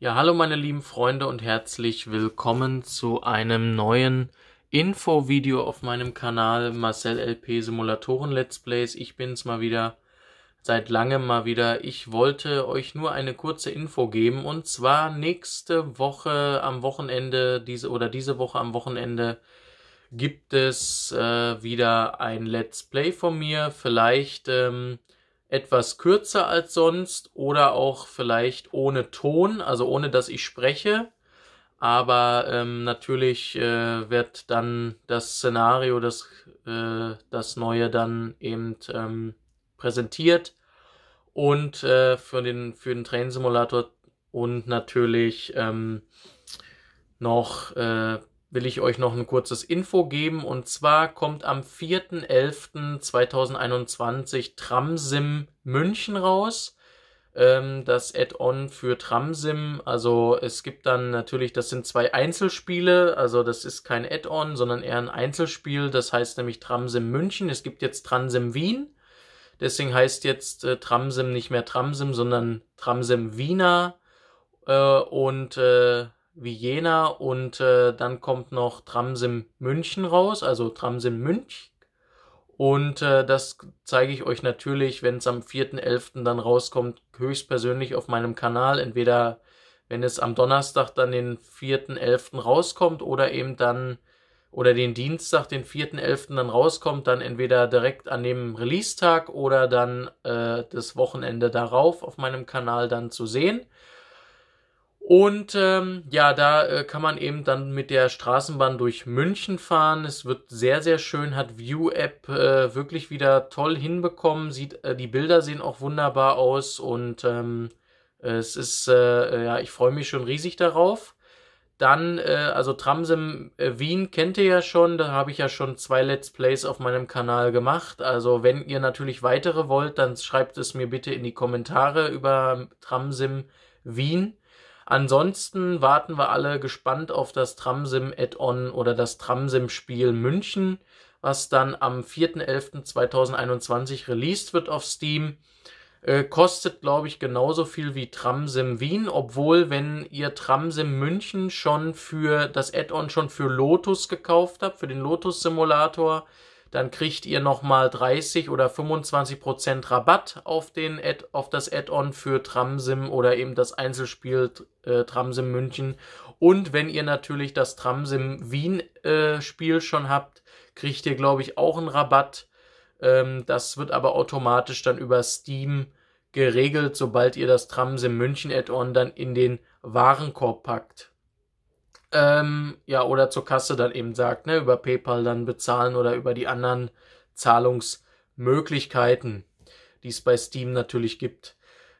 Ja, hallo meine lieben Freunde und herzlich willkommen zu einem neuen Info-Video auf meinem Kanal Marcel LP Simulatoren Let's Plays. Ich bin's mal wieder, seit langem mal wieder. Ich wollte euch nur eine kurze Info geben und zwar nächste Woche am Wochenende, diese oder diese Woche am Wochenende gibt es äh, wieder ein Let's Play von mir. Vielleicht ähm, etwas kürzer als sonst oder auch vielleicht ohne Ton, also ohne dass ich spreche. Aber ähm, natürlich äh, wird dann das Szenario, das, äh, das neue dann eben ähm, präsentiert und äh, für den, für den Train Simulator und natürlich ähm, noch äh, will ich euch noch ein kurzes Info geben. Und zwar kommt am 4.11.2021 Tramsim München raus. Ähm, das Add-on für Tramsim. Also es gibt dann natürlich, das sind zwei Einzelspiele. Also das ist kein Add-on, sondern eher ein Einzelspiel. Das heißt nämlich Tramsim München. Es gibt jetzt Tramsim Wien. Deswegen heißt jetzt äh, Tramsim nicht mehr Tramsim, sondern Tramsim Wiener. Äh, und äh, wie Vienna und äh, dann kommt noch Tramsim München raus, also Tramsim Münch. Und äh, das zeige ich euch natürlich, wenn es am 4.11. dann rauskommt, höchstpersönlich auf meinem Kanal. Entweder wenn es am Donnerstag dann den 4.11. rauskommt oder eben dann oder den Dienstag, den 4.11. dann rauskommt, dann entweder direkt an dem Release-Tag oder dann äh, das Wochenende darauf auf meinem Kanal dann zu sehen. Und ähm, ja, da äh, kann man eben dann mit der Straßenbahn durch München fahren. Es wird sehr, sehr schön, hat View App äh, wirklich wieder toll hinbekommen. Sieht, äh, die Bilder sehen auch wunderbar aus und ähm, es ist, äh, äh ja, ich freue mich schon riesig darauf. Dann, äh, also Tramsim äh, Wien kennt ihr ja schon, da habe ich ja schon zwei Let's Plays auf meinem Kanal gemacht. Also wenn ihr natürlich weitere wollt, dann schreibt es mir bitte in die Kommentare über Tramsim Wien. Ansonsten warten wir alle gespannt auf das Tramsim-Add-on oder das Tramsim-Spiel München, was dann am 4.11.2021 released wird auf Steam. Äh, kostet, glaube ich, genauso viel wie Tramsim Wien, obwohl, wenn ihr Tramsim München schon für das Add-on schon für Lotus gekauft habt, für den Lotus-Simulator, dann kriegt ihr nochmal 30 oder 25 Prozent Rabatt auf, den Ad, auf das Add-on für Tramsim oder eben das Einzelspiel äh, Tramsim München. Und wenn ihr natürlich das Tramsim Wien äh, Spiel schon habt, kriegt ihr, glaube ich, auch einen Rabatt. Ähm, das wird aber automatisch dann über Steam geregelt, sobald ihr das Tramsim München Add-on dann in den Warenkorb packt. Ähm, ja, oder zur Kasse dann eben sagt, ne, über PayPal dann bezahlen oder über die anderen Zahlungsmöglichkeiten, die es bei Steam natürlich gibt.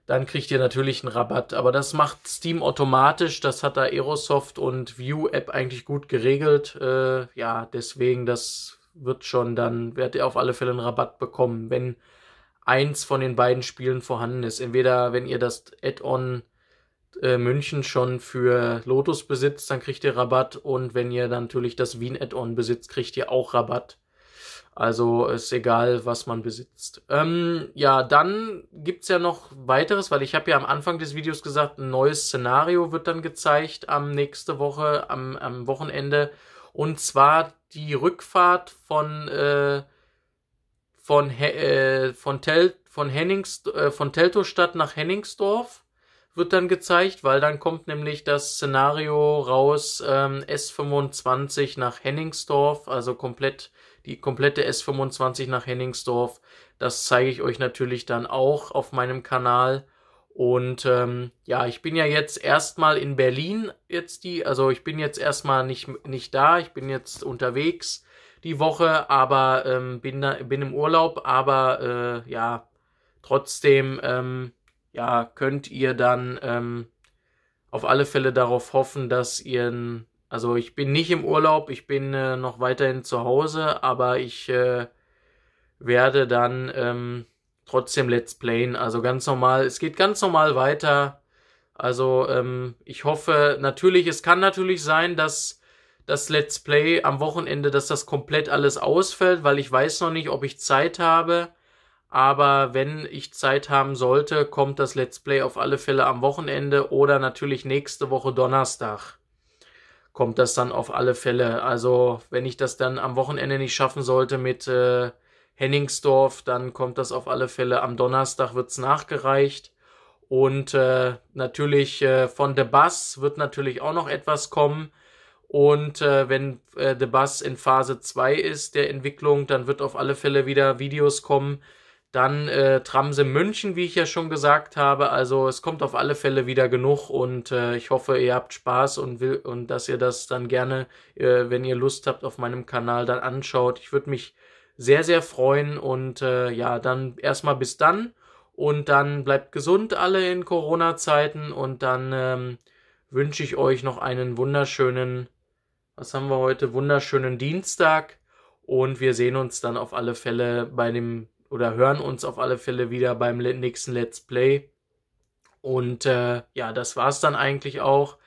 Dann kriegt ihr natürlich einen Rabatt. Aber das macht Steam automatisch. Das hat da Aerosoft und View App eigentlich gut geregelt. Äh, ja, deswegen, das wird schon dann, werdet ihr auf alle Fälle einen Rabatt bekommen, wenn eins von den beiden Spielen vorhanden ist. Entweder wenn ihr das Add-on äh, München schon für Lotus besitzt, dann kriegt ihr Rabatt und wenn ihr dann natürlich das Wien Add-on besitzt, kriegt ihr auch Rabatt. Also ist egal, was man besitzt. Ähm, ja, dann gibt's ja noch weiteres, weil ich habe ja am Anfang des Videos gesagt, ein neues Szenario wird dann gezeigt am nächste Woche, am, am Wochenende. Und zwar die Rückfahrt von, äh, von, äh, von, Tel von, Hennings äh, von Teltostadt nach Henningsdorf wird dann gezeigt, weil dann kommt nämlich das Szenario raus, ähm, S25 nach Henningsdorf, also komplett die komplette S25 nach Henningsdorf. Das zeige ich euch natürlich dann auch auf meinem Kanal. Und ähm, ja, ich bin ja jetzt erstmal in Berlin jetzt die, also ich bin jetzt erstmal nicht, nicht da, ich bin jetzt unterwegs die Woche, aber ähm, bin, da, bin im Urlaub, aber äh, ja, trotzdem ähm, ja, könnt ihr dann ähm, auf alle Fälle darauf hoffen, dass ihr, also ich bin nicht im Urlaub, ich bin äh, noch weiterhin zu Hause, aber ich äh, werde dann ähm, trotzdem Let's Playen, also ganz normal, es geht ganz normal weiter. Also ähm, ich hoffe natürlich, es kann natürlich sein, dass das Let's Play am Wochenende, dass das komplett alles ausfällt, weil ich weiß noch nicht, ob ich Zeit habe aber wenn ich Zeit haben sollte, kommt das Let's Play auf alle Fälle am Wochenende oder natürlich nächste Woche Donnerstag kommt das dann auf alle Fälle. Also wenn ich das dann am Wochenende nicht schaffen sollte mit äh, Henningsdorf, dann kommt das auf alle Fälle am Donnerstag wird's nachgereicht. Und äh, natürlich äh, von The Bus wird natürlich auch noch etwas kommen. Und äh, wenn äh, The Bus in Phase 2 ist der Entwicklung, dann wird auf alle Fälle wieder Videos kommen, dann äh, Trams in München, wie ich ja schon gesagt habe. Also es kommt auf alle Fälle wieder genug und äh, ich hoffe, ihr habt Spaß und will und dass ihr das dann gerne, äh, wenn ihr Lust habt, auf meinem Kanal dann anschaut. Ich würde mich sehr, sehr freuen und äh, ja, dann erstmal bis dann und dann bleibt gesund alle in Corona-Zeiten und dann ähm, wünsche ich euch noch einen wunderschönen, was haben wir heute, wunderschönen Dienstag und wir sehen uns dann auf alle Fälle bei dem oder hören uns auf alle Fälle wieder beim nächsten Let's Play. Und äh, ja, das war's dann eigentlich auch.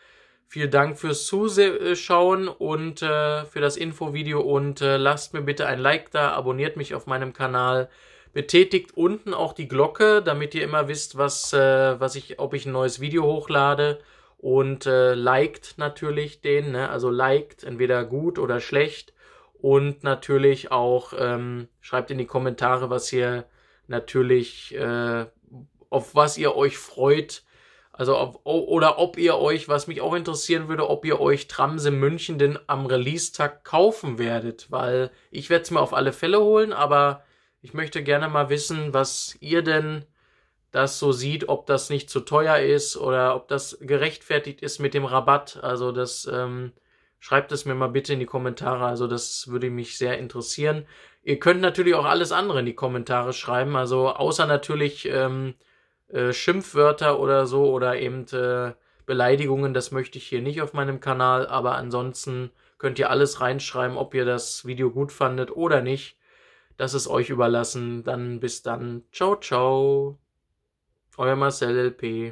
Vielen Dank fürs Zuschauen äh, und äh, für das Infovideo und äh, lasst mir bitte ein Like da, abonniert mich auf meinem Kanal, betätigt unten auch die Glocke, damit ihr immer wisst, was, äh, was ich, ob ich ein neues Video hochlade und äh, liked natürlich den, ne? also liked entweder gut oder schlecht und natürlich auch ähm, schreibt in die Kommentare, was ihr natürlich, äh, auf was ihr euch freut. Also auf, oder ob ihr euch, was mich auch interessieren würde, ob ihr euch Tramse München denn am Release-Tag kaufen werdet, weil ich werde es mir auf alle Fälle holen, aber ich möchte gerne mal wissen, was ihr denn das so sieht, ob das nicht zu teuer ist oder ob das gerechtfertigt ist mit dem Rabatt. Also das ähm, Schreibt es mir mal bitte in die Kommentare, also das würde mich sehr interessieren. Ihr könnt natürlich auch alles andere in die Kommentare schreiben, also außer natürlich ähm, äh, Schimpfwörter oder so oder eben äh, Beleidigungen, das möchte ich hier nicht auf meinem Kanal, aber ansonsten könnt ihr alles reinschreiben, ob ihr das Video gut fandet oder nicht. Das ist euch überlassen. Dann bis dann. Ciao, ciao. Euer Marcel LP.